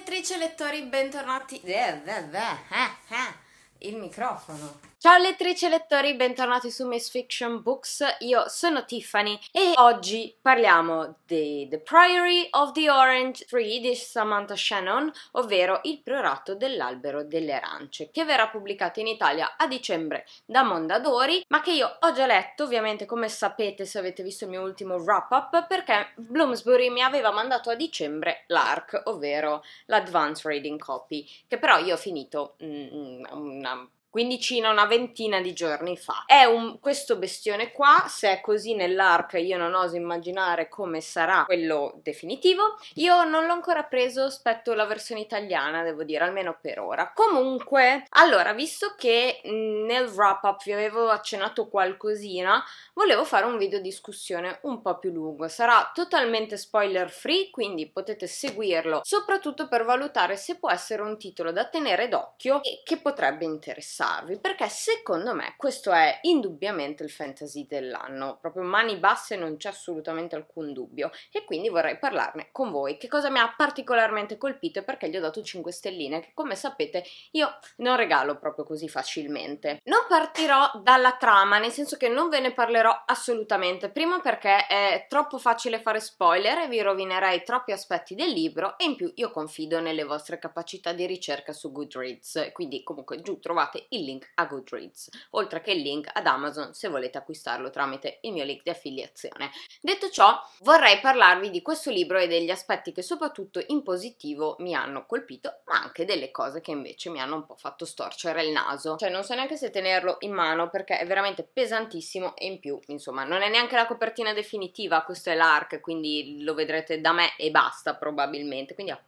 lettrici e lettori, bentornati. Eh, eh, eh, Il microfono. Ciao lettrici e lettori, bentornati su Miss Fiction Books, io sono Tiffany e oggi parliamo di The Priory of the Orange Tree di Samantha Shannon, ovvero Il priorato dell'albero delle arance, che verrà pubblicato in Italia a dicembre da Mondadori, ma che io ho già letto, ovviamente come sapete se avete visto il mio ultimo wrap up, perché Bloomsbury mi aveva mandato a dicembre l'ARC, ovvero l'Advanced Reading Copy, che però io ho finito mm, mm una quindicina, una ventina di giorni fa. È un, questo bestione qua, se è così nell'arc io non oso immaginare come sarà quello definitivo. Io non l'ho ancora preso, aspetto la versione italiana, devo dire, almeno per ora. Comunque, allora, visto che nel wrap up vi avevo accennato qualcosina, volevo fare un video discussione un po' più lungo. Sarà totalmente spoiler free, quindi potete seguirlo, soprattutto per valutare se può essere un titolo da tenere d'occhio e che potrebbe interessare interessarvi perché secondo me questo è indubbiamente il fantasy dell'anno, proprio mani basse non c'è assolutamente alcun dubbio e quindi vorrei parlarne con voi. Che cosa mi ha particolarmente colpito e perché gli ho dato 5 stelline che come sapete io non regalo proprio così facilmente. Non partirò dalla trama, nel senso che non ve ne parlerò assolutamente, prima perché è troppo facile fare spoiler e vi rovinerei troppi aspetti del libro e in più io confido nelle vostre capacità di ricerca su Goodreads, quindi comunque giù trovate il link a Goodreads, oltre che il link ad Amazon se volete acquistarlo tramite il mio link di affiliazione. Detto ciò, vorrei parlarvi di questo libro e degli aspetti che soprattutto in positivo mi hanno colpito, ma anche delle cose che invece mi hanno un po' fatto storcere il naso. Cioè non so neanche se tenerlo in mano perché è veramente pesantissimo e in più, insomma, non è neanche la copertina definitiva, questo è l'arc, quindi lo vedrete da me e basta probabilmente, quindi a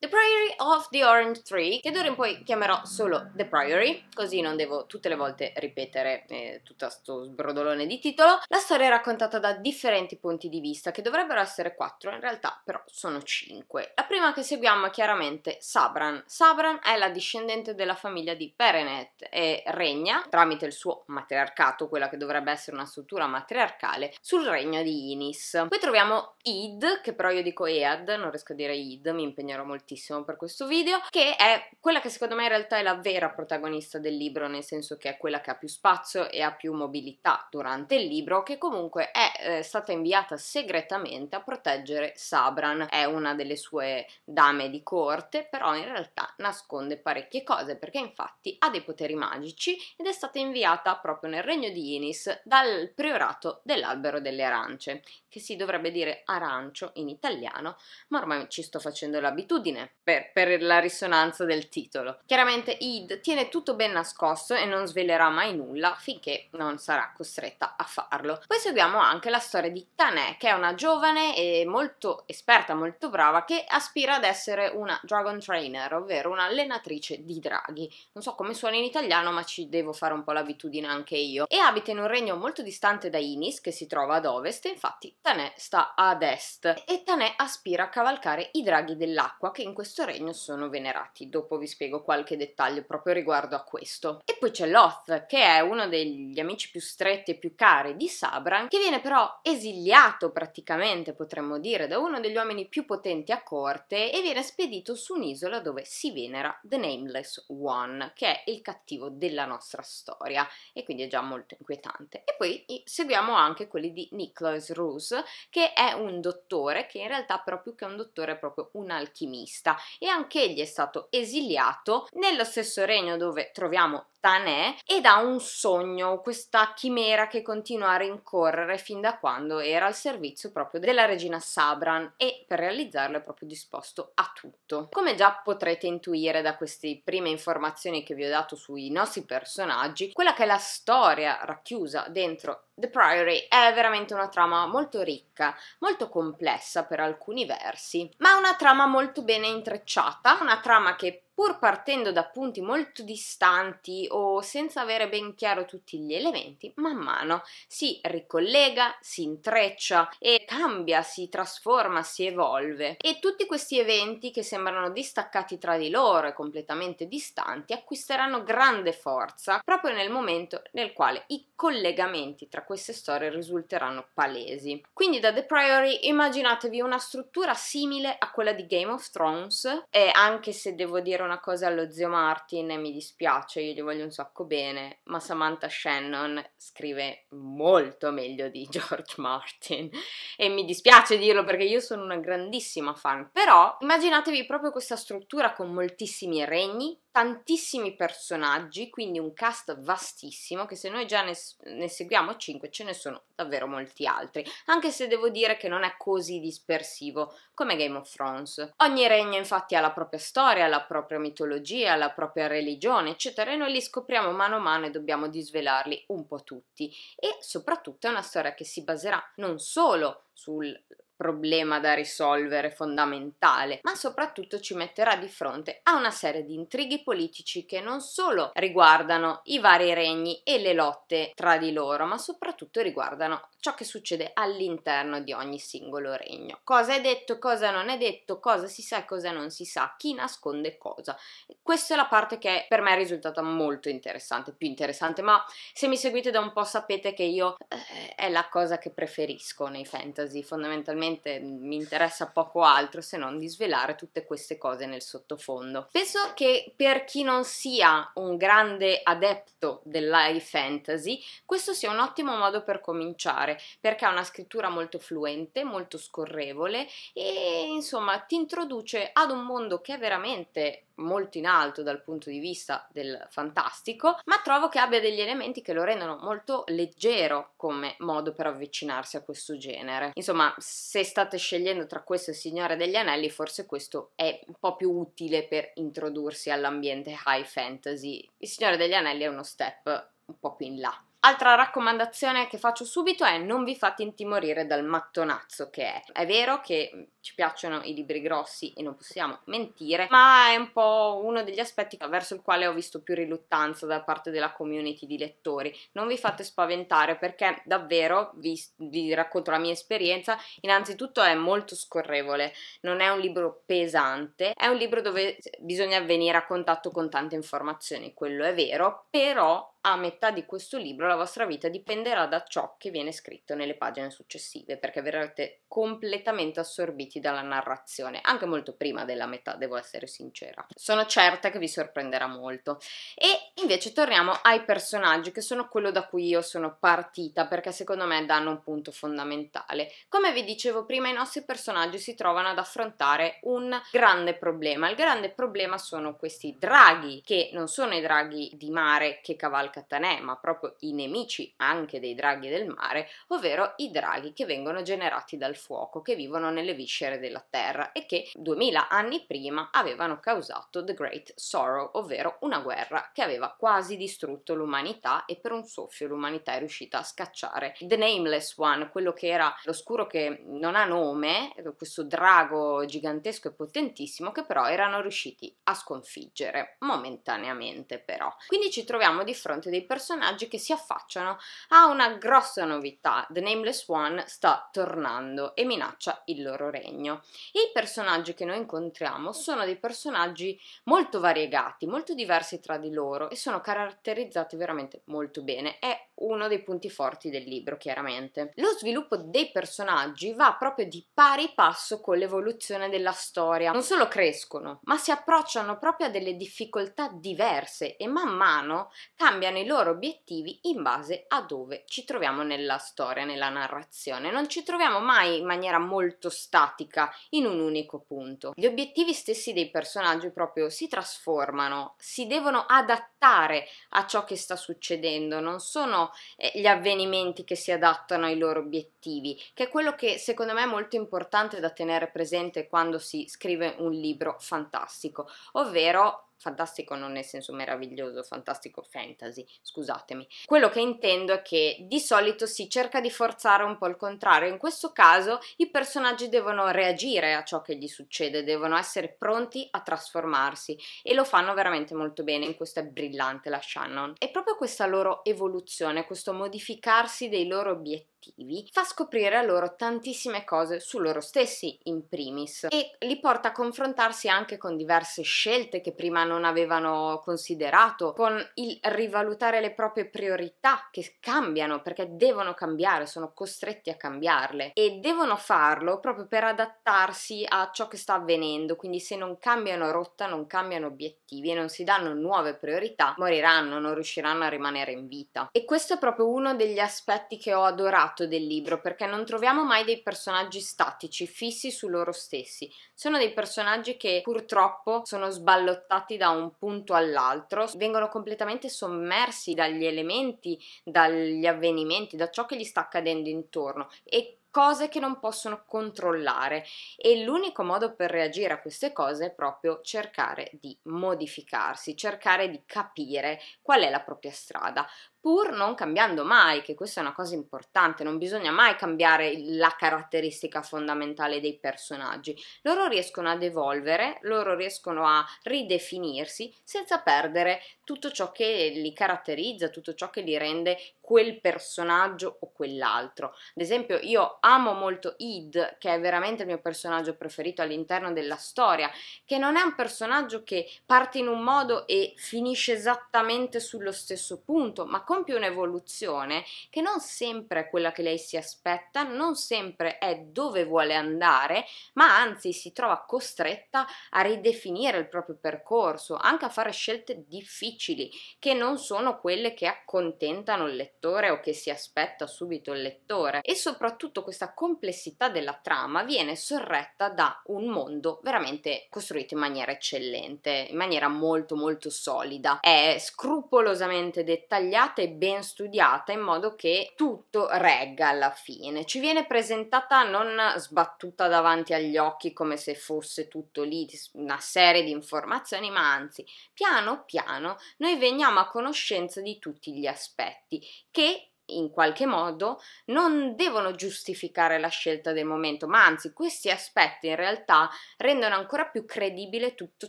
The Priory of the Orange Tree, che d'ora in poi chiamerò solo The Priory, così non devo tutte le volte ripetere eh, tutto questo sbrodolone di titolo. La storia è raccontata da differenti punti di vista, che dovrebbero essere quattro, in realtà però sono cinque. La prima che seguiamo è chiaramente Sabran. Sabran è la discendente della famiglia di Perenet e regna, tramite il suo matriarcato, quella che dovrebbe essere una struttura matriarcale, sul regno di Inis. Poi troviamo Id, che però io dico Ead, non riesco a dire Id, mi impegnerò molto tantissimo per questo video, che è quella che secondo me in realtà è la vera protagonista del libro, nel senso che è quella che ha più spazio e ha più mobilità durante il libro, che comunque è eh, stata inviata segretamente a proteggere Sabran. È una delle sue dame di corte, però in realtà nasconde parecchie cose, perché infatti ha dei poteri magici ed è stata inviata proprio nel regno di Inis dal priorato dell'albero delle arance, che si dovrebbe dire arancio in italiano, ma ormai ci sto facendo l'abitudine fine, per, per la risonanza del titolo. Chiaramente Id tiene tutto ben nascosto e non svelerà mai nulla finché non sarà costretta a farlo. Poi seguiamo anche la storia di Tanè, che è una giovane e molto esperta, molto brava, che aspira ad essere una dragon trainer, ovvero un'allenatrice di draghi. Non so come suona in italiano, ma ci devo fare un po' l'abitudine anche io. E abita in un regno molto distante da Inis, che si trova ad ovest, infatti Tanè sta ad est. E Tanè aspira a cavalcare i draghi dell'acqua, che in questo regno sono venerati. Dopo vi spiego qualche dettaglio proprio riguardo a questo. E poi c'è Loth, che è uno degli amici più stretti e più cari di Sabran, che viene però esiliato praticamente, potremmo dire, da uno degli uomini più potenti a corte e viene spedito su un'isola dove si venera The Nameless One, che è il cattivo della nostra storia e quindi è già molto inquietante. E poi seguiamo anche quelli di Nicholas Roos, che è un dottore che in realtà però più che un dottore è proprio un alchimista nazista e anch'egli è stato esiliato nello stesso regno dove troviamo Tanè ed ha un sogno, questa chimera che continua a rincorrere fin da quando era al servizio proprio della regina Sabran e per realizzarlo è proprio disposto a tutto. Come già potrete intuire da queste prime informazioni che vi ho dato sui nostri personaggi, quella che è la storia racchiusa dentro The Priory è veramente una trama molto ricca, molto complessa per alcuni versi, ma una trama molto bene intrecciata, una trama che pur partendo da punti molto distanti o senza avere ben chiaro tutti gli elementi, man mano si ricollega, si intreccia e cambia, si trasforma, si evolve. E tutti questi eventi che sembrano distaccati tra di loro e completamente distanti acquisteranno grande forza proprio nel momento nel quale i collegamenti tra queste storie risulteranno palesi. Quindi da The Priory immaginatevi una struttura simile a quella di Game of Thrones, e anche se devo dire una cosa allo zio Martin e mi dispiace, io gli voglio un sacco bene, ma Samantha Shannon scrive molto meglio di George Martin e mi dispiace dirlo perché io sono una grandissima fan, però immaginatevi proprio questa struttura con moltissimi regni, tantissimi personaggi, quindi un cast vastissimo che se noi già ne, ne, seguiamo 5 ce ne sono davvero molti altri, anche se devo dire che non è così dispersivo come Game of Thrones. Ogni regno infatti ha la propria storia, la propria mitologia, la propria religione, eccetera, e noi li scopriamo mano a mano e dobbiamo disvelarli un po' tutti. E soprattutto è una storia che si baserà non solo sul problema da risolvere fondamentale, ma soprattutto ci metterà di fronte a una serie di intrighi politici che non solo riguardano i vari regni e le lotte tra di loro, ma soprattutto riguardano ciò che succede all'interno di ogni singolo regno. Cosa è detto, cosa non è detto, cosa si sa e cosa non si sa, chi nasconde cosa. Questa è la parte che per me è risultata molto interessante, più interessante, ma se mi seguite da un po' sapete che io eh, è la cosa che preferisco nei fantasy, fondamentalmente mm, mi interessa poco altro se non di svelare tutte queste cose nel sottofondo. Penso che per chi non sia un grande adepto dell'high fantasy, questo sia un ottimo modo per cominciare particolare perché ha una scrittura molto fluente, molto scorrevole e insomma ti introduce ad un mondo che è veramente molto in alto dal punto di vista del fantastico, ma trovo che abbia degli elementi che lo rendono molto leggero come modo per avvicinarsi a questo genere. Insomma, se state scegliendo tra questo e il Signore degli Anelli, forse questo è un po' più utile per introdursi all'ambiente high fantasy. Il Signore degli Anelli è uno step un po' più in là. Altra raccomandazione che faccio subito è non vi fate intimorire dal mattonazzo che è. È vero che mm, ci piacciono i libri grossi e non possiamo mentire, ma è un po' uno degli aspetti verso il quale ho visto più riluttanza da parte della community di lettori. Non vi fate spaventare perché davvero, vi, vi racconto la mia esperienza, innanzitutto è molto scorrevole, non è un libro pesante, è un libro dove bisogna venire a contatto con tante informazioni, quello è vero, però a metà di questo libro la vostra vita dipenderà da ciò che viene scritto nelle pagine successive, perché verrete completamente assorbiti dalla narrazione, anche molto prima della metà, devo essere sincera. Sono certa che vi sorprenderà molto. E invece torniamo ai personaggi, che sono quello da cui io sono partita, perché secondo me danno un punto fondamentale. Come vi dicevo prima, i nostri personaggi si trovano ad affrontare un grande problema. Il grande problema sono questi draghi, che non sono i draghi di mare che cavalcano al Catanè, ma proprio i nemici anche dei draghi del mare, ovvero i draghi che vengono generati dal fuoco, che vivono nelle viscere della terra e che 2000 anni prima avevano causato The Great Sorrow, ovvero una guerra che aveva quasi distrutto l'umanità e per un soffio l'umanità è riuscita a scacciare. The Nameless One, quello che era l'oscuro che non ha nome, questo drago gigantesco e potentissimo che però erano riusciti a sconfiggere momentaneamente però. Quindi ci troviamo di fronte confronti dei personaggi che si affacciano a una grossa novità. The Nameless One sta tornando e minaccia il loro regno. I personaggi che noi incontriamo sono dei personaggi molto variegati, molto diversi tra di loro e sono caratterizzati veramente molto bene. È uno dei punti forti del libro, chiaramente. Lo sviluppo dei personaggi va proprio di pari passo con l'evoluzione della storia. Non solo crescono, ma si approcciano proprio a delle difficoltà diverse e man mano cambiano cambiano i loro obiettivi in base a dove ci troviamo nella storia, nella narrazione. Non ci troviamo mai in maniera molto statica in un unico punto. Gli obiettivi stessi dei personaggi proprio si trasformano, si devono adattare a ciò che sta succedendo, non sono eh, gli avvenimenti che si adattano ai loro obiettivi, che è quello che secondo me è molto importante da tenere presente quando si scrive un libro fantastico, ovvero fantastico non nel senso meraviglioso, fantastico fantasy, scusatemi. Quello che intendo è che di solito si cerca di forzare un po' il contrario, in questo caso i personaggi devono reagire a ciò che gli succede, devono essere pronti a trasformarsi e lo fanno veramente molto bene, in questo è brillante la Shannon. È proprio questa loro evoluzione, questo modificarsi dei loro obiettivi cattivi, fa scoprire a loro tantissime cose su loro stessi in primis e li porta a confrontarsi anche con diverse scelte che prima non avevano considerato, con il rivalutare le proprie priorità che cambiano perché devono cambiare, sono costretti a cambiarle e devono farlo proprio per adattarsi a ciò che sta avvenendo, quindi se non cambiano rotta, non cambiano obiettivi e non si danno nuove priorità, moriranno, non riusciranno a rimanere in vita. E questo è proprio uno degli aspetti che ho adorato peccato del libro perché non troviamo mai dei personaggi statici, fissi su loro stessi. Sono dei personaggi che purtroppo sono sballottati da un punto all'altro, vengono completamente sommersi dagli elementi, dagli avvenimenti, da ciò che gli sta accadendo intorno e cose che non possono controllare e l'unico modo per reagire a queste cose è proprio cercare di modificarsi, cercare di capire qual è la propria strada pur non cambiando mai, che questa è una cosa importante, non bisogna mai cambiare la caratteristica fondamentale dei personaggi. Loro riescono ad evolvere, loro riescono a ridefinirsi senza perdere tutto ciò che li caratterizza, tutto ciò che li rende quel personaggio o quell'altro. Ad esempio, io amo molto Id, che è veramente il mio personaggio preferito all'interno della storia, che non è un personaggio che parte in un modo e finisce esattamente sullo stesso punto, ma come compie un'evoluzione che non sempre è quella che lei si aspetta, non sempre è dove vuole andare, ma anzi si trova costretta a ridefinire il proprio percorso, anche a fare scelte difficili che non sono quelle che accontentano il lettore o che si aspetta subito il lettore e soprattutto questa complessità della trama viene sorretta da un mondo veramente costruito in maniera eccellente, in maniera molto molto solida, è scrupolosamente dettagliata studiata e ben studiata in modo che tutto regga alla fine. Ci viene presentata non sbattuta davanti agli occhi come se fosse tutto lì, una serie di informazioni, ma anzi, piano piano noi veniamo a conoscenza di tutti gli aspetti che in qualche modo non devono giustificare la scelta del momento, ma anzi questi aspetti in realtà rendono ancora più credibile tutto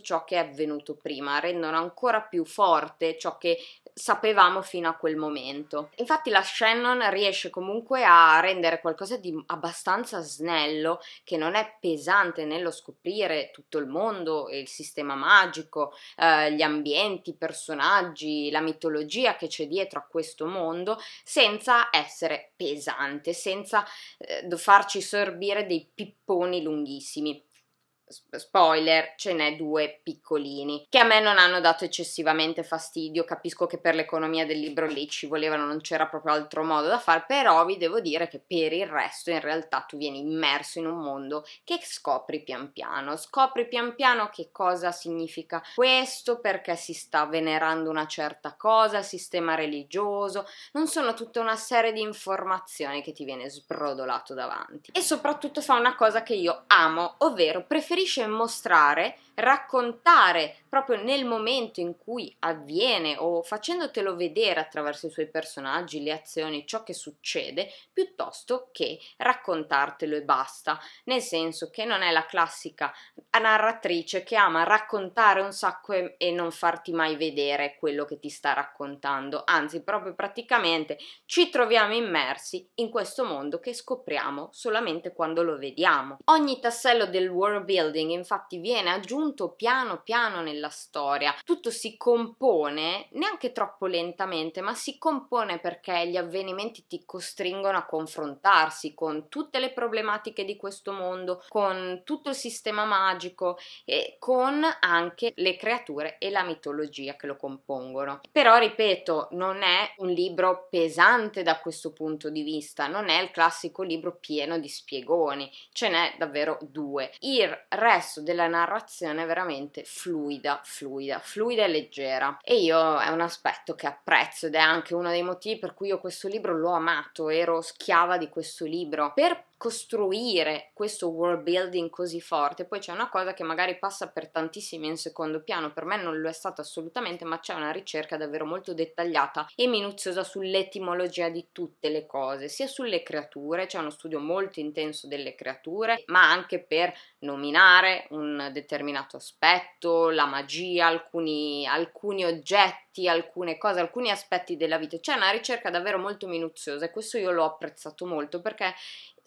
ciò che è avvenuto prima, rendono ancora più forte ciò che sapevamo fino a quel momento. Infatti la Shannon riesce comunque a rendere qualcosa di abbastanza snello, che non è pesante nello scoprire tutto il mondo, il sistema magico, eh, gli ambienti, i personaggi, la mitologia che c'è dietro a questo mondo, senza senza essere pesante, senza eh, farci sorbire dei pipponi lunghissimi spoiler, ce n'è due piccolini che a me non hanno dato eccessivamente fastidio. Capisco che per l'economia del libro lì ci volevano, non c'era proprio altro modo da fare, però vi devo dire che per il resto in realtà tu vieni immerso in un mondo che scopri pian piano. Scopri pian piano che cosa significa questo, perché si sta venerando una certa cosa, il sistema religioso. Non sono tutta una serie di informazioni che ti viene sbrodolato davanti. E soprattutto fa una cosa che io amo, ovvero preferisco preferisce mostrare raccontare proprio nel momento in cui avviene o facendotelo vedere attraverso i suoi personaggi, le azioni, ciò che succede, piuttosto che raccontartelo e basta, nel senso che non è la classica narratrice che ama raccontare un sacco e, e non farti mai vedere quello che ti sta raccontando, anzi proprio praticamente ci troviamo immersi in questo mondo che scopriamo solamente quando lo vediamo. Ogni tassello del world building infatti viene aggiunto raggiunto piano piano nella storia. Tutto si compone, neanche troppo lentamente, ma si compone perché gli avvenimenti ti costringono a confrontarsi con tutte le problematiche di questo mondo, con tutto il sistema magico e con anche le creature e la mitologia che lo compongono. Però, ripeto, non è un libro pesante da questo punto di vista, non è il classico libro pieno di spiegoni, ce n'è davvero due. Il resto della narrazione relazione veramente fluida, fluida, fluida e leggera. E io è un aspetto che apprezzo ed è anche uno dei motivi per cui io questo libro l'ho amato, ero schiava di questo libro. Per costruire questo world building così forte. Poi c'è una cosa che magari passa per tantissimi in secondo piano, per me non lo è stato assolutamente, ma c'è una ricerca davvero molto dettagliata e minuziosa sull'etimologia di tutte le cose, sia sulle creature, c'è uno studio molto intenso delle creature, ma anche per nominare un determinato aspetto, la magia, alcuni, alcuni oggetti alcune cose, alcuni aspetti della vita. C'è una ricerca davvero molto minuziosa e questo io l'ho apprezzato molto perché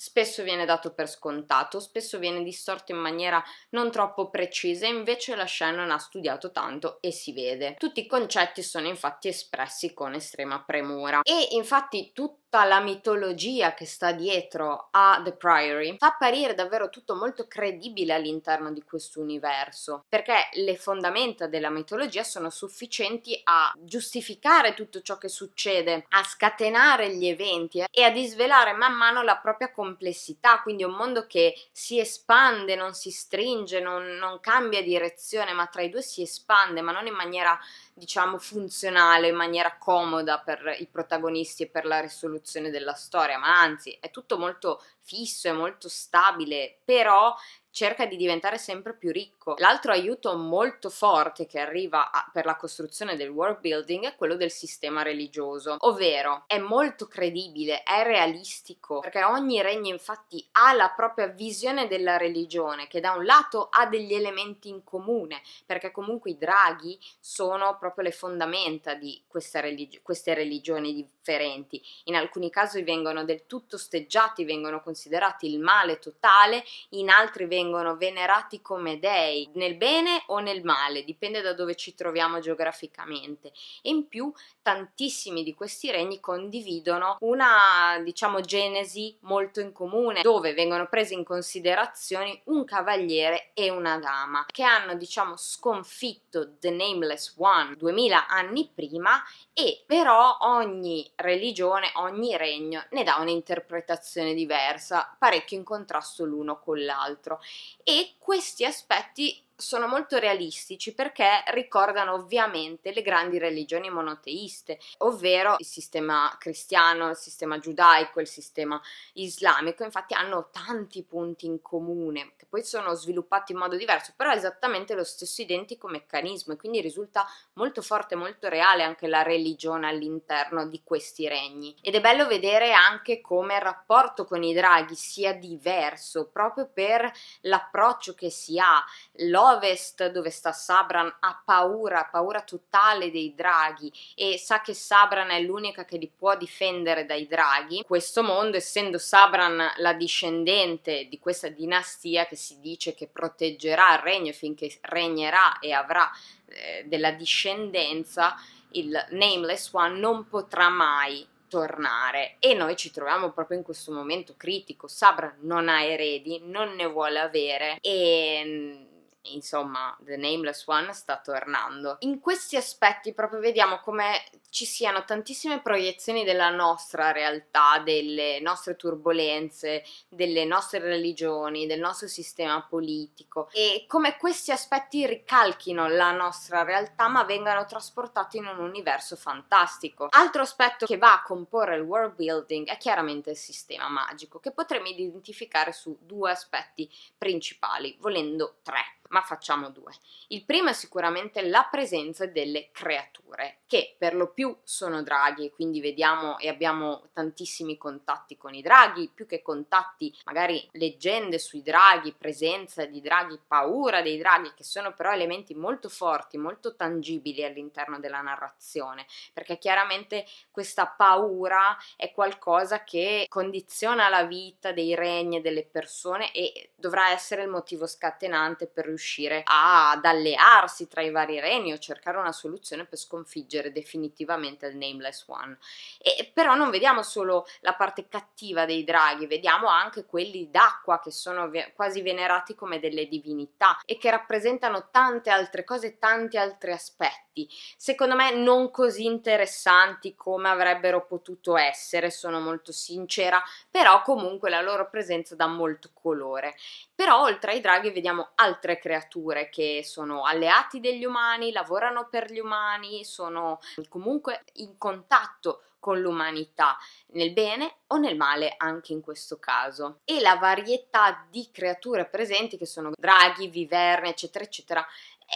spesso viene dato per scontato, spesso viene distorto in maniera non troppo precisa, invece la Shannon ha studiato tanto e si vede. Tutti i concetti sono infatti espressi con estrema premura e infatti tutti tutta la mitologia che sta dietro a The Priory fa apparire davvero tutto molto credibile all'interno di questo universo, perché le fondamenta della mitologia sono sufficienti a giustificare tutto ciò che succede, a scatenare gli eventi e a disvelare man mano la propria complessità, quindi un mondo che si espande, non si stringe, non, non cambia direzione, ma tra i due si espande, ma non in maniera diciamo, funzionale, in maniera comoda per i protagonisti e per la risoluzione della storia, ma anzi è tutto molto fisso, è molto stabile, però cerca di diventare sempre più ricco. L'altro aiuto molto forte che arriva a, per la costruzione del world building è quello del sistema religioso, ovvero è molto credibile, è realistico, perché ogni regno infatti ha la propria visione della religione che da un lato ha degli elementi in comune, perché comunque i draghi sono proprio le fondamenta di religi- queste religioni differenti. In alcuni casi vengono del tutto osteggiati, vengono considerati il male totale, in altri vengono vengono venerati come dei, nel bene o nel male, dipende da dove ci troviamo geograficamente. E in più tantissimi di questi regni condividono una, diciamo, genesi molto in comune, dove vengono presi in considerazione un cavaliere e una dama, che hanno, diciamo, sconfitto The Nameless One 2000 anni prima e però ogni religione, ogni regno ne dà un'interpretazione diversa, parecchio in contrasto l'uno con l'altro e questi aspetti sono molto realistici perché ricordano ovviamente le grandi religioni monoteiste, ovvero il sistema cristiano, il sistema giudaico, il sistema islamico, infatti hanno tanti punti in comune che poi sono sviluppati in modo diverso, però è esattamente lo stesso identico meccanismo e quindi risulta molto forte, molto reale anche la religione all'interno di questi regni ed è bello vedere anche come il rapporto con i draghi sia diverso proprio per l'approccio che si ha, l'odio ovest dove sta Sabran ha paura, paura totale dei draghi e sa che Sabran è l'unica che li può difendere dai draghi. Questo mondo, essendo Sabran la discendente di questa dinastia che si dice che proteggerà il regno finché regnerà e avrà eh, della discendenza, il Nameless One non potrà mai Tornare. e noi ci troviamo proprio in questo momento critico. Sabra non ha eredi, non ne vuole avere e mm, insomma, The Nameless One sta tornando. In questi aspetti proprio vediamo come ci siano tantissime proiezioni della nostra realtà, delle nostre turbulenze, delle nostre religioni, del nostro sistema politico e come questi aspetti ricalchino la nostra realtà ma vengano trasportati in un universo fantastico. Altro aspetto che va a comporre il world building è chiaramente il sistema magico che potremmo identificare su due aspetti principali, volendo tre ma facciamo due. Il primo è sicuramente la presenza delle creature, che per lo più sono draghi, quindi vediamo e abbiamo tantissimi contatti con i draghi, più che contatti, magari leggende sui draghi, presenza di draghi, paura dei draghi, che sono però elementi molto forti, molto tangibili all'interno della narrazione, perché chiaramente questa paura è qualcosa che condiziona la vita dei regni e delle persone e dovrà essere il motivo scatenante per riuscire riuscire ad allearsi tra i vari reni o cercare una soluzione per sconfiggere definitivamente il Nameless One. E, però non vediamo solo la parte cattiva dei draghi, vediamo anche quelli d'acqua che sono quasi venerati come delle divinità e che rappresentano tante altre cose, tanti altri aspetti effetti. Secondo me non così interessanti come avrebbero potuto essere, sono molto sincera, però comunque la loro presenza dà molto colore. Però oltre ai draghi vediamo altre creature che sono alleati degli umani, lavorano per gli umani, sono comunque in contatto con l'umanità, nel bene o nel male anche in questo caso. E la varietà di creature presenti, che sono draghi, viverne, eccetera, eccetera,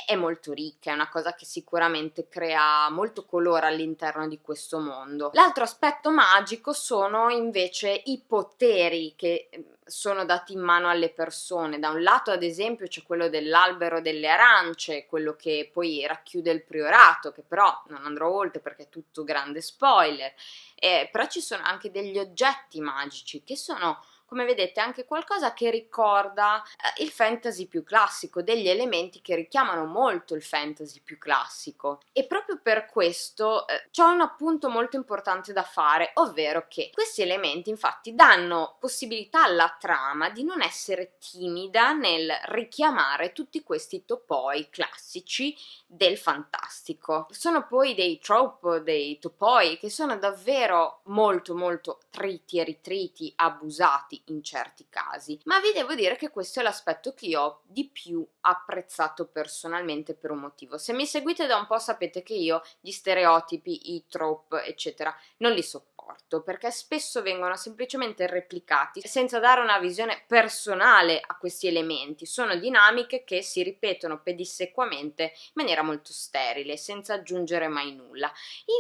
è molto ricca, è una cosa che sicuramente crea molto colore all'interno di questo mondo. L'altro aspetto magico sono invece i poteri che ehm, sono dati in mano alle persone. Da un lato, ad esempio, c'è quello dell'albero delle arance, quello che poi racchiude il priorato, che però non andrò oltre perché è tutto grande spoiler. Eh, però ci sono anche degli oggetti magici che sono come vedete anche qualcosa che ricorda eh, il fantasy più classico, degli elementi che richiamano molto il fantasy più classico e proprio per questo eh, c'è un appunto molto importante da fare, ovvero che questi elementi infatti danno possibilità alla trama di non essere timida nel richiamare tutti questi topoi classici del fantastico. Sono poi dei trope, dei topoi che sono davvero molto molto triti e ritriti, abusati avanti in certi casi, ma vi devo dire che questo è l'aspetto che io ho di più apprezzato personalmente per un motivo. Se mi seguite da un po' sapete che io gli stereotipi, i trope, eccetera, non li sopporto rapporto, perché spesso vengono semplicemente replicati senza dare una visione personale a questi elementi. Sono dinamiche che si ripetono pedissequamente in maniera molto sterile, senza aggiungere mai nulla.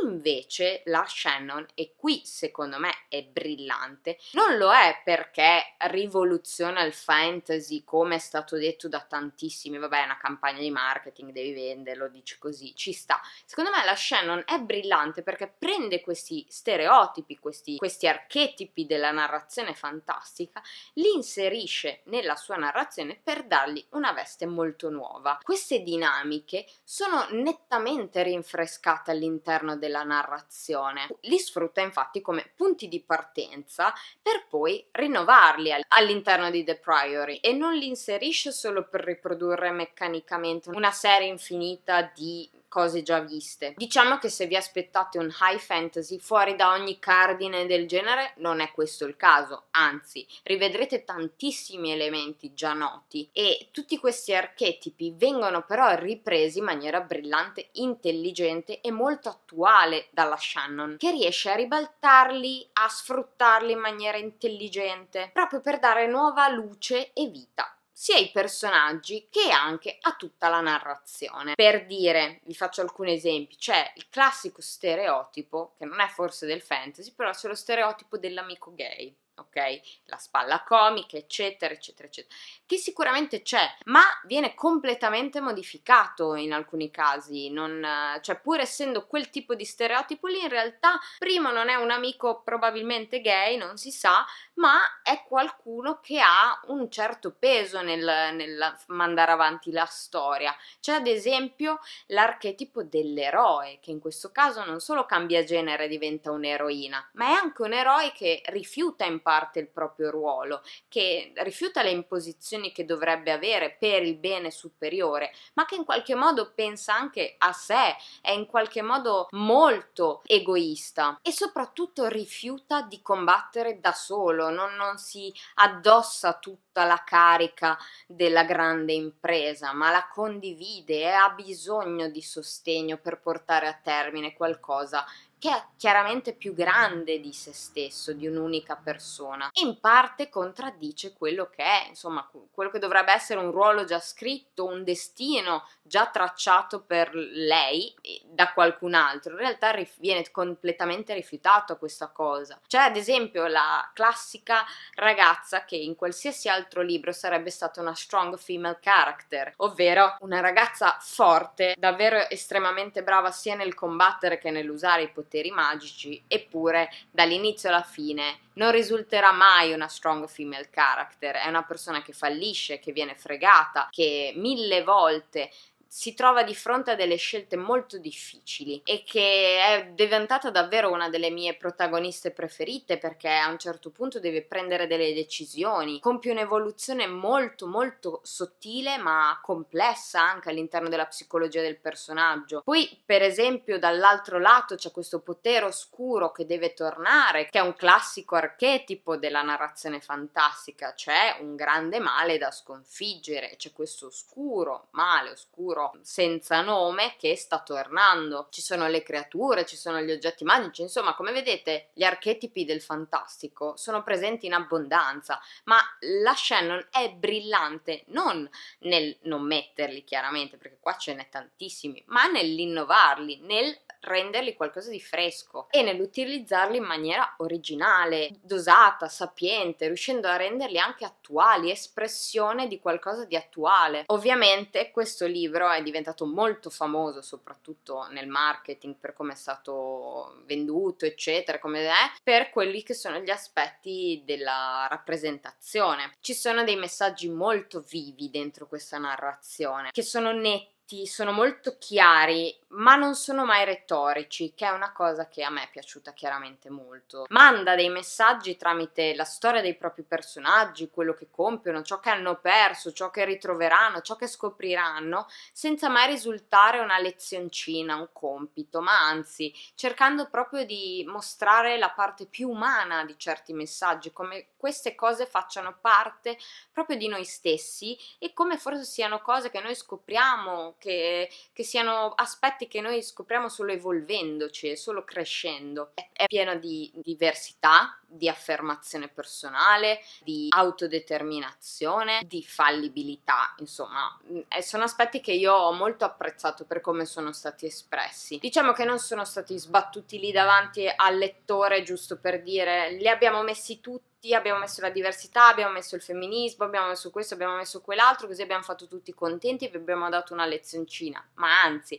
Invece la Shannon, e qui secondo me è brillante, non lo è perché rivoluziona il fantasy, come è stato detto da tantissimi, vabbè è una campagna di marketing, devi venderlo, dici così, ci sta. Secondo me la Shannon è brillante perché prende questi stereotipi prototipi, questi, questi archetipi della narrazione fantastica, li inserisce nella sua narrazione per dargli una veste molto nuova. Queste dinamiche sono nettamente rinfrescate all'interno della narrazione, li sfrutta infatti come punti di partenza per poi rinnovarli all'interno di The Priory e non li inserisce solo per riprodurre meccanicamente una serie infinita di cose già viste. Diciamo che se vi aspettate un high fantasy fuori da ogni cardine del genere non è questo il caso, anzi rivedrete tantissimi elementi già noti e tutti questi archetipi vengono però ripresi in maniera brillante, intelligente e molto attuale dalla Shannon, che riesce a ribaltarli, a sfruttarli in maniera intelligente, proprio per dare nuova luce e vita sia ai personaggi che anche a tutta la narrazione. Per dire, vi faccio alcuni esempi, c'è il classico stereotipo, che non è forse del fantasy, però c'è lo stereotipo dell'amico gay ok? La spalla comica, eccetera, eccetera, eccetera, che sicuramente c'è, ma viene completamente modificato in alcuni casi, non, cioè pur essendo quel tipo di stereotipo lì, in realtà primo non è un amico probabilmente gay, non si sa, ma è qualcuno che ha un certo peso nel, nel mandare avanti la storia. C'è ad esempio l'archetipo dell'eroe, che in questo caso non solo cambia genere e diventa un'eroina, ma è anche un eroe che rifiuta in parte il proprio ruolo, che rifiuta le imposizioni che dovrebbe avere per il bene superiore, ma che in qualche modo pensa anche a sé, è in qualche modo molto egoista e soprattutto rifiuta di combattere da solo, non, non si addossa tutta la carica della grande impresa, ma la condivide e ha bisogno di sostegno per portare a termine qualcosa che è chiaramente più grande di se stesso, di un'unica persona, in parte contraddice quello che è, insomma, quello che dovrebbe essere un ruolo già scritto, un destino già tracciato per lei da qualcun altro. In realtà rif- viene completamente rifiutato questa cosa. C'è cioè, ad esempio la classica ragazza che in qualsiasi altro libro sarebbe stata una strong female character, ovvero una ragazza forte, davvero estremamente brava sia nel combattere che nell'usare i poteri poteri magici, eppure dall'inizio alla fine non risulterà mai una strong female character, è una persona che fallisce, che viene fregata, che mille volte si trova di fronte a delle scelte molto difficili e che è diventata davvero una delle mie protagoniste preferite perché a un certo punto deve prendere delle decisioni, compie un'evoluzione molto molto sottile ma complessa anche all'interno della psicologia del personaggio. Poi per esempio dall'altro lato c'è questo potere oscuro che deve tornare, che è un classico archetipo della narrazione fantastica, c'è un grande male da sconfiggere, c'è questo oscuro, male oscuro futuro senza nome che sta tornando. Ci sono le creature, ci sono gli oggetti magici, insomma, come vedete, gli archetipi del fantastico sono presenti in abbondanza, ma la Shannon è brillante non nel non metterli chiaramente, perché qua ce n'è tantissimi, ma nell'innovarli, nel renderli qualcosa di fresco e nell'utilizzarli in maniera originale, dosata, sapiente, riuscendo a renderli anche attuali, espressione di qualcosa di attuale. Ovviamente questo libro è diventato molto famoso soprattutto nel marketing per come è stato venduto, eccetera, come è, per quelli che sono gli aspetti della rappresentazione. Ci sono dei messaggi molto vivi dentro questa narrazione che sono netti sono molto chiari ma non sono mai retorici, che è una cosa che a me è piaciuta chiaramente molto. Manda dei messaggi tramite la storia dei propri personaggi, quello che compiono, ciò che hanno perso, ciò che ritroveranno, ciò che scopriranno, senza mai risultare una lezioncina, un compito, ma anzi cercando proprio di mostrare la parte più umana di certi messaggi, come queste cose facciano parte proprio di noi stessi e come forse siano cose che noi scopriamo, che, che siano aspetti aspetti che noi scopriamo solo evolvendoci, solo crescendo. È pieno di diversità, di affermazione personale, di autodeterminazione, di fallibilità, insomma, mm, sono aspetti che io ho molto apprezzato per come sono stati espressi. Diciamo che non sono stati sbattuti lì davanti al lettore giusto per dire li abbiamo messi tutti abbiamo messo la diversità, abbiamo messo il femminismo, abbiamo messo questo, abbiamo messo quell'altro, così abbiamo fatto tutti contenti e vi abbiamo dato una lezioncina. Ma anzi,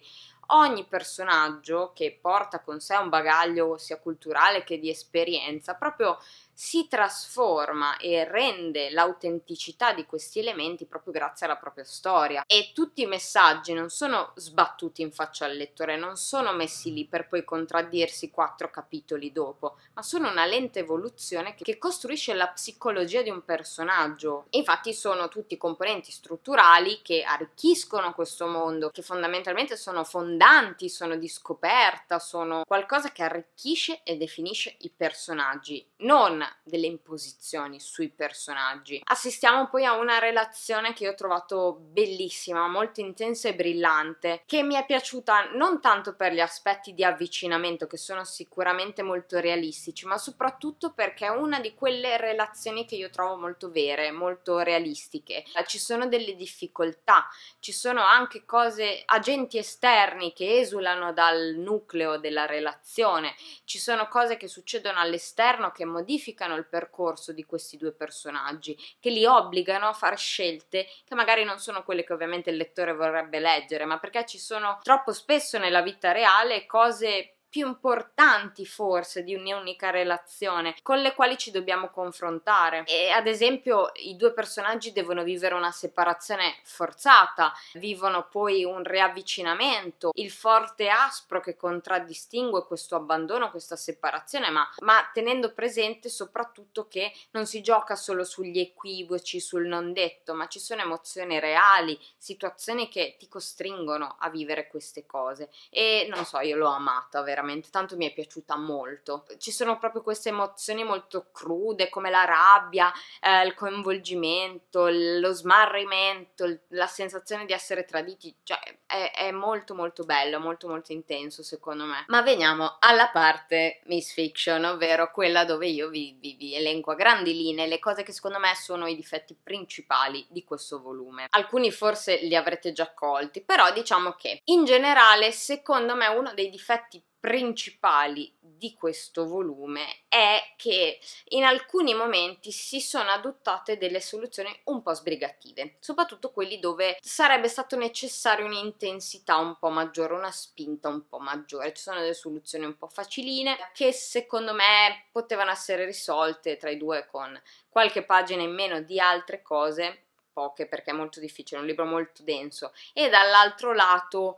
ogni personaggio che porta con sé un bagaglio sia culturale che di esperienza proprio si trasforma e rende l'autenticità di questi elementi proprio grazie alla propria storia. E tutti i messaggi non sono sbattuti in faccia al lettore, non sono messi lì per poi contraddirsi quattro capitoli dopo, ma sono una lenta evoluzione che costruisce la psicologia di un personaggio. infatti sono tutti componenti strutturali che arricchiscono questo mondo, che fondamentalmente sono fondanti, sono di scoperta, sono qualcosa che arricchisce e definisce i personaggi, non delle imposizioni sui personaggi. Assistiamo poi a una relazione che io ho trovato bellissima, molto intensa e brillante, che mi è piaciuta non tanto per gli aspetti di avvicinamento che sono sicuramente molto realistici, ma soprattutto perché è una di quelle relazioni che io trovo molto vere, molto realistiche. Ci sono delle difficoltà, ci sono anche cose, agenti esterni che esulano dal nucleo della relazione, ci sono cose che succedono all'esterno che modificano modificano il percorso di questi due personaggi, che li obbligano a fare scelte che magari non sono quelle che ovviamente il lettore vorrebbe leggere, ma perché ci sono troppo spesso nella vita reale cose più importanti forse di un'unica relazione con le quali ci dobbiamo confrontare e ad esempio i due personaggi devono vivere una separazione forzata vivono poi un riavvicinamento il forte aspro che contraddistingue questo abbandono questa separazione ma, ma tenendo presente soprattutto che non si gioca solo sugli equivoci sul non detto ma ci sono emozioni reali situazioni che ti costringono a vivere queste cose e non so io l'ho amata veramente veramente, tanto mi è piaciuta molto. Ci sono proprio queste emozioni molto crude come la rabbia, eh, il coinvolgimento, lo smarrimento, la sensazione di essere traditi, cioè è, è molto molto bello, molto molto intenso secondo me. Ma veniamo alla parte Miss Fiction, ovvero quella dove io vi, vi, vi elenco a grandi linee le cose che secondo me sono i difetti principali di questo volume. Alcuni forse li avrete già colti, però diciamo che in generale secondo me uno dei difetti principali di questo volume è che in alcuni momenti si sono adottate delle soluzioni un po' sbrigative, soprattutto quelli dove sarebbe stato necessario un'intensità un po' maggiore, una spinta un po' maggiore. Ci sono delle soluzioni un po' faciline che secondo me potevano essere risolte tra i due con qualche pagina in meno di altre cose poche perché è molto difficile, è un libro molto denso e dall'altro lato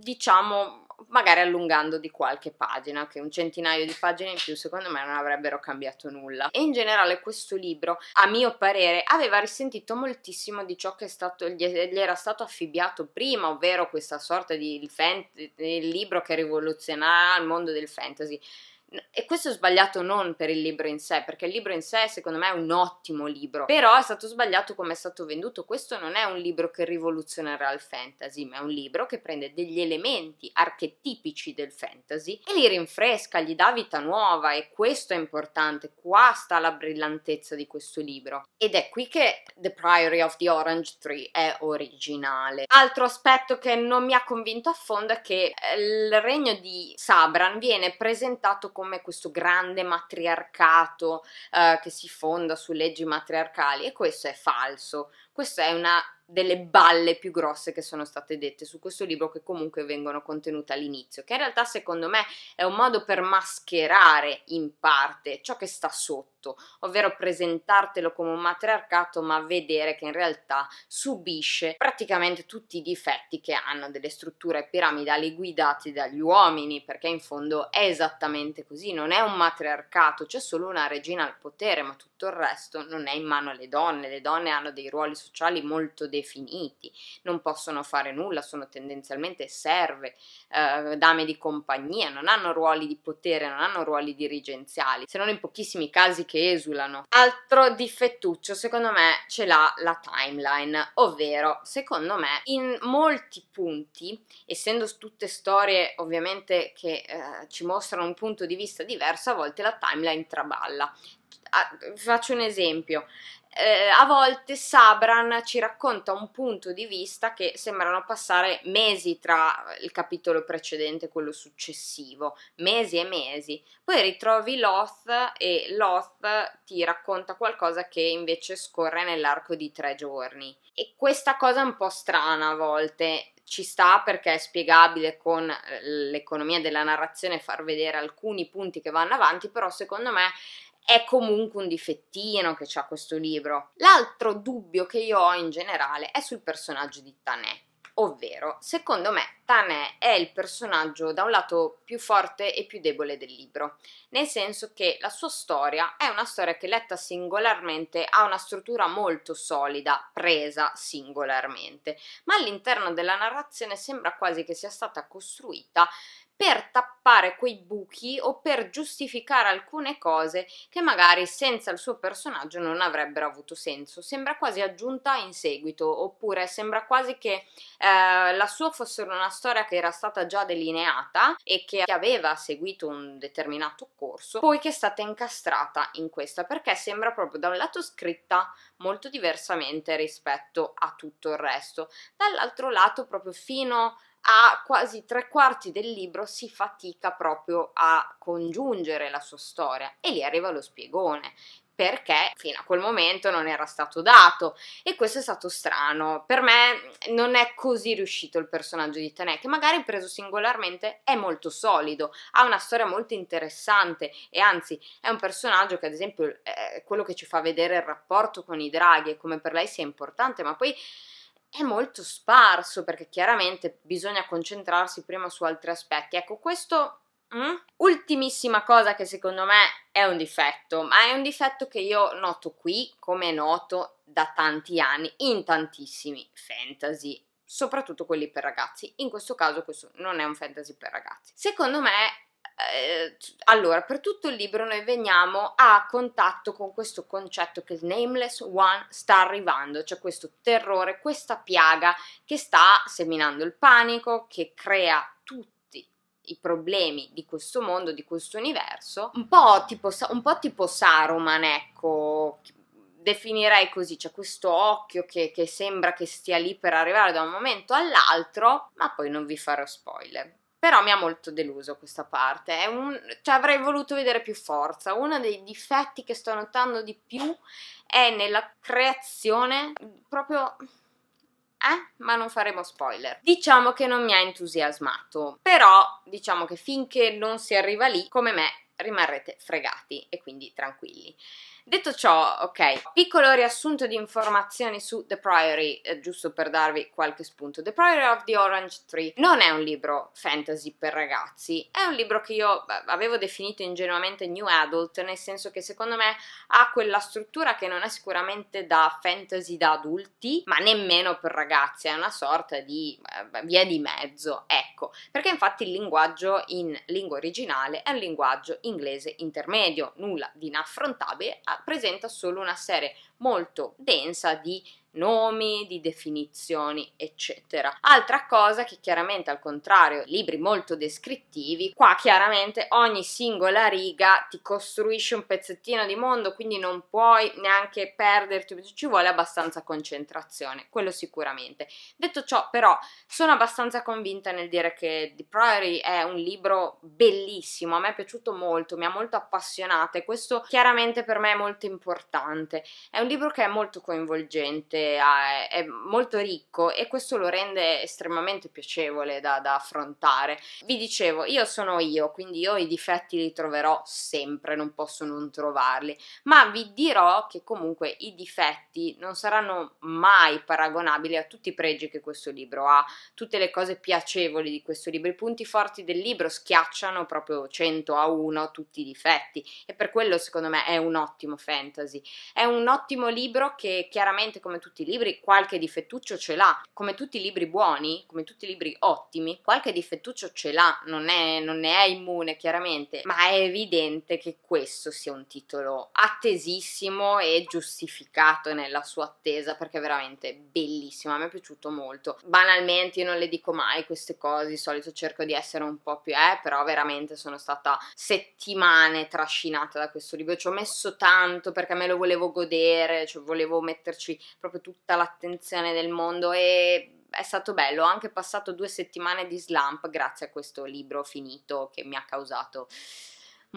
diciamo magari allungando di qualche pagina, che un centinaio di pagine in più secondo me non avrebbero cambiato nulla. E in generale questo libro, a mio parere, aveva risentito moltissimo di ciò che stato, gli era stato affibbiato prima, ovvero questa sorta di fan, libro che rivoluzionerà il mondo del fantasy e questo è sbagliato non per il libro in sé, perché il libro in sé secondo me è un ottimo libro, però è stato sbagliato come è stato venduto. Questo non è un libro che rivoluzionerà il fantasy, ma è un libro che prende degli elementi archetipici del fantasy e li rinfresca, gli dà vita nuova e questo è importante, qua sta la brillantezza di questo libro. Ed è qui che The Priory of the Orange Tree è originale. Altro aspetto che non mi ha convinto a fondo è che eh, il regno di Sabran viene presentato come questo grande matriarcato eh, che si fonda su leggi matriarcali e questo è falso, questa è una delle balle più grosse che sono state dette su questo libro che comunque vengono contenute all'inizio, che in realtà secondo me è un modo per mascherare in parte ciò che sta sotto prodotto, ovvero presentartelo come un matriarcato ma vedere che in realtà subisce praticamente tutti i difetti che hanno delle strutture piramidali guidate dagli uomini, perché in fondo è esattamente così, non è un matriarcato, c'è solo una regina al potere, ma tutto il resto non è in mano alle donne, le donne hanno dei ruoli sociali molto definiti, non possono fare nulla, sono tendenzialmente serve, eh, dame di compagnia, non hanno ruoli di potere, non hanno ruoli dirigenziali, se non in pochissimi casi che che esulano. Altro difettuccio secondo me ce l'ha la timeline, ovvero secondo me in molti punti, essendo tutte storie ovviamente che eh, ci mostrano un punto di vista diverso, a volte la timeline traballa. faccio un esempio, eh, a volte Sabran ci racconta un punto di vista che sembrano passare mesi tra il capitolo precedente e quello successivo, mesi e mesi. Poi ritrovi Loth e Loth ti racconta qualcosa che invece scorre nell'arco di tre giorni. E questa cosa è un po' strana a volte, ci sta perché è spiegabile con eh, l'economia della narrazione far vedere alcuni punti che vanno avanti, però secondo me è comunque un difettino che ha questo libro. L'altro dubbio che io ho in generale è sul personaggio di Tanè. Ovvero, secondo me, Tanè è il personaggio da un lato più forte e più debole del libro, nel senso che la sua storia è una storia che letta singolarmente ha una struttura molto solida, presa singolarmente, ma all'interno della narrazione sembra quasi che sia stata costruita per tappare quei buchi o per giustificare alcune cose che magari senza il suo personaggio non avrebbero avuto senso. Sembra quasi aggiunta in seguito, oppure sembra quasi che eh, la sua fosse una storia che era stata già delineata e che aveva seguito un determinato corso, poi che è stata incastrata in questa, perché sembra proprio da un lato scritta molto diversamente rispetto a tutto il resto, dall'altro lato proprio fino a a quasi tre quarti del libro si fatica proprio a congiungere la sua storia e lì arriva lo spiegone perché fino a quel momento non era stato dato e questo è stato strano. Per me non è così riuscito il personaggio di Tanè, che magari preso singolarmente è molto solido, ha una storia molto interessante e anzi è un personaggio che ad esempio è eh, quello che ci fa vedere il rapporto con i draghi e come per lei sia importante, ma poi è molto sparso perché chiaramente bisogna concentrarsi prima su altri aspetti. Ecco, questo Mm? Ultimissima cosa che secondo me è un difetto, ma è un difetto che io noto qui, come noto da tanti anni, in tantissimi fantasy, soprattutto quelli per ragazzi. In questo caso questo non è un fantasy per ragazzi. Secondo me eh, allora, per tutto il libro noi veniamo a contatto con questo concetto che il Nameless One sta arrivando, cioè questo terrore, questa piaga che sta seminando il panico, che crea tutti i problemi di questo mondo, di questo universo, un po' tipo, un po tipo Saruman, ecco, definirei così, c'è cioè questo occhio che, che, sembra che stia lì per arrivare da un momento all'altro, ma poi non vi farò spoiler. Però mi ha molto deluso questa parte, un, cioè avrei voluto vedere più forza. Uno dei difetti che sto notando di più è nella creazione proprio... Eh? Ma non faremo spoiler. Diciamo che non mi ha entusiasmato, però diciamo che finché non si arriva lì, come me, rimarrete fregati e quindi tranquilli. Detto ciò, ok, piccolo riassunto di informazioni su The Priory, eh, giusto per darvi qualche spunto. The Priory of the Orange Tree non è un libro fantasy per ragazzi, è un libro che io beh, avevo definito ingenuamente new adult, nel senso che secondo me ha quella struttura che non è sicuramente da fantasy da adulti, ma nemmeno per ragazzi, è una sorta di beh, via di mezzo, ecco, perché infatti il linguaggio in lingua originale è un linguaggio inglese intermedio, nulla di inaffrontabile, presenta solo una serie molto densa di nomi, di definizioni, eccetera. Altra cosa che chiaramente al contrario, libri molto descrittivi, qua chiaramente ogni singola riga ti costruisce un pezzettino di mondo, quindi non puoi neanche perderti, ci vuole abbastanza concentrazione, quello sicuramente. Detto ciò, però, sono abbastanza convinta nel dire che The Priory è un libro bellissimo, a me è piaciuto molto, mi ha molto appassionata e questo chiaramente per me è molto importante. È un libro che è molto coinvolgente veramente ha, ah, è molto ricco e questo lo rende estremamente piacevole da, da affrontare. Vi dicevo, io sono io, quindi io i difetti li troverò sempre, non posso non trovarli, ma vi dirò che comunque i difetti non saranno mai paragonabili a tutti i pregi che questo libro ha, tutte le cose piacevoli di questo libro, i punti forti del libro schiacciano proprio 100 a 1 tutti i difetti e per quello secondo me è un ottimo fantasy, è un ottimo libro che chiaramente come tutti tutti i libri, qualche difettuccio ce l'ha, come tutti i libri buoni, come tutti i libri ottimi, qualche difettuccio ce l'ha, non, è, non è immune chiaramente, ma è evidente che questo sia un titolo attesissimo e giustificato nella sua attesa perché è veramente bellissimo, a me è piaciuto molto. Banalmente io non le dico mai queste cose, di solito cerco di essere un po' più eh, però veramente sono stata settimane trascinata da questo libro, ci ho messo tanto perché me lo volevo godere, cioè volevo metterci proprio proprio tutta l'attenzione del mondo e è stato bello, ho anche passato due settimane di slump grazie a questo libro finito che mi ha causato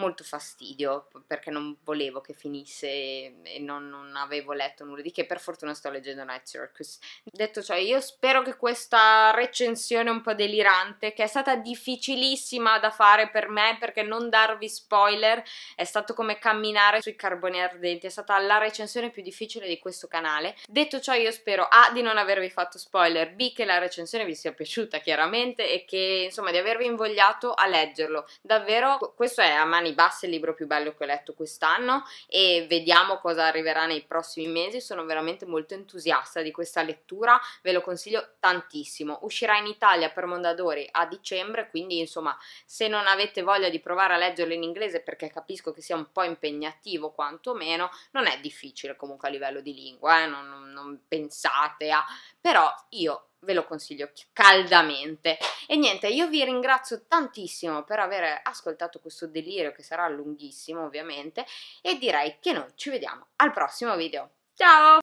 molto fastidio perché non volevo che finisse e non, non avevo letto nulla di che. Per fortuna sto leggendo Night Circus. Detto ciò, io spero che questa recensione un po' delirante, che è stata difficilissima da fare per me perché non darvi spoiler è stato come camminare sui carboni ardenti, è stata la recensione più difficile di questo canale. Detto ciò, io spero A di non avervi fatto spoiler, B che la recensione vi sia piaciuta chiaramente e che insomma di avervi invogliato a leggerlo. Davvero, questo è a mano Mani Basse, il libro più bello che ho letto quest'anno e vediamo cosa arriverà nei prossimi mesi, sono veramente molto entusiasta di questa lettura, ve lo consiglio tantissimo. Uscirà in Italia per Mondadori a dicembre, quindi insomma se non avete voglia di provare a leggerlo in inglese perché capisco che sia un po' impegnativo quantomeno, non è difficile comunque a livello di lingua, eh? non, non, non pensate a... però io ve lo consiglio caldamente. E niente, io vi ringrazio tantissimo per aver ascoltato questo delirio che sarà lunghissimo ovviamente e direi che noi ci vediamo al prossimo video. Ciao!